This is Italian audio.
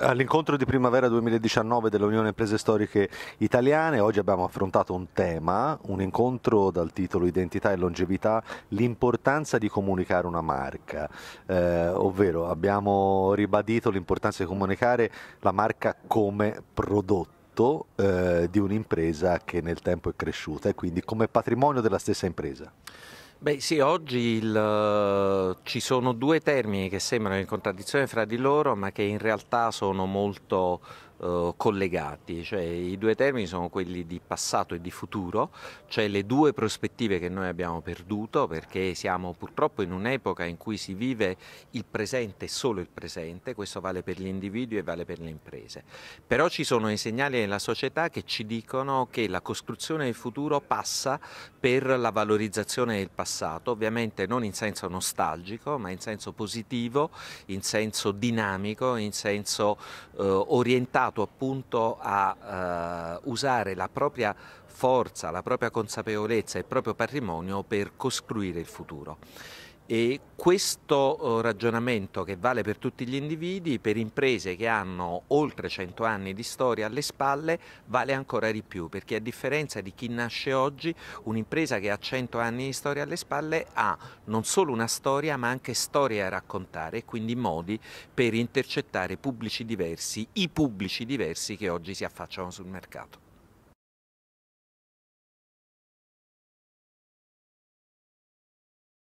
All'incontro di primavera 2019 dell'Unione Imprese Storiche Italiane, oggi abbiamo affrontato un tema, un incontro dal titolo Identità e longevità, l'importanza di comunicare una marca, eh, ovvero abbiamo ribadito l'importanza di comunicare la marca come prodotto eh, di un'impresa che nel tempo è cresciuta e quindi come patrimonio della stessa impresa. Beh sì, oggi il, eh, ci sono due termini che sembrano in contraddizione fra di loro ma che in realtà sono molto eh, collegati, cioè i due termini sono quelli di passato e di futuro, cioè le due prospettive che noi abbiamo perduto perché siamo purtroppo in un'epoca in cui si vive il presente e solo il presente, questo vale per gli individui e vale per le imprese, però ci sono i segnali nella società che ci dicono che la costruzione del futuro passa per la valorizzazione del passato passato, ovviamente non in senso nostalgico, ma in senso positivo, in senso dinamico, in senso eh, orientato appunto a eh, usare la propria forza, la propria consapevolezza e il proprio patrimonio per costruire il futuro. E questo eh, ragionamento che vale per tutti gli individui, per imprese che hanno oltre 100 anni di storia alle spalle, vale ancora di più, perché a differenza di chi nasce oggi, un'impresa che ha 100 anni di storia alle spalle ha non solo una storia, ma anche storie da raccontare e quindi modi per intercettare pubblici diversi, i pubblici diversi che oggi si affacciano sul mercato.